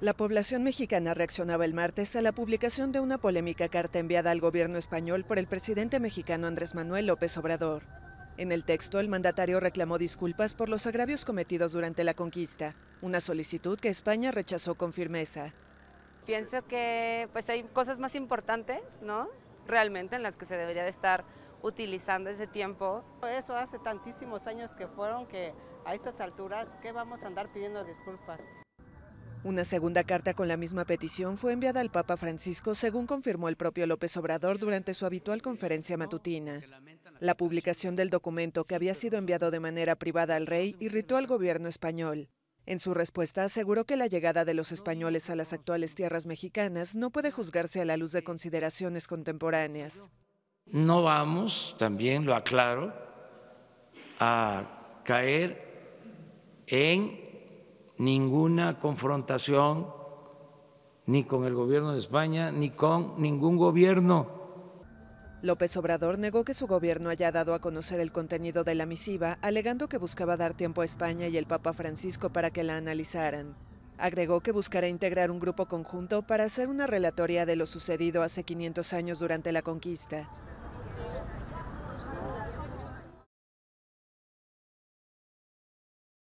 La población mexicana reaccionaba el martes a la publicación de una polémica carta enviada al gobierno español por el presidente mexicano Andrés Manuel López Obrador. En el texto, el mandatario reclamó disculpas por los agravios cometidos durante la conquista, una solicitud que España rechazó con firmeza. Pienso que pues hay cosas más importantes, ¿no? Realmente en las que se debería de estar utilizando ese tiempo. Eso hace tantísimos años que fueron que a estas alturas, ¿qué vamos a andar pidiendo disculpas? Una segunda carta con la misma petición fue enviada al Papa Francisco, según confirmó el propio López Obrador durante su habitual conferencia matutina. La publicación del documento que había sido enviado de manera privada al rey irritó al gobierno español. En su respuesta aseguró que la llegada de los españoles a las actuales tierras mexicanas no puede juzgarse a la luz de consideraciones contemporáneas. No vamos, también lo aclaro, a caer en ninguna confrontación ni con el gobierno de España ni con ningún gobierno. López Obrador negó que su gobierno haya dado a conocer el contenido de la misiva, alegando que buscaba dar tiempo a España y el Papa Francisco para que la analizaran. Agregó que buscará integrar un grupo conjunto para hacer una relatoria de lo sucedido hace 500 años durante la conquista.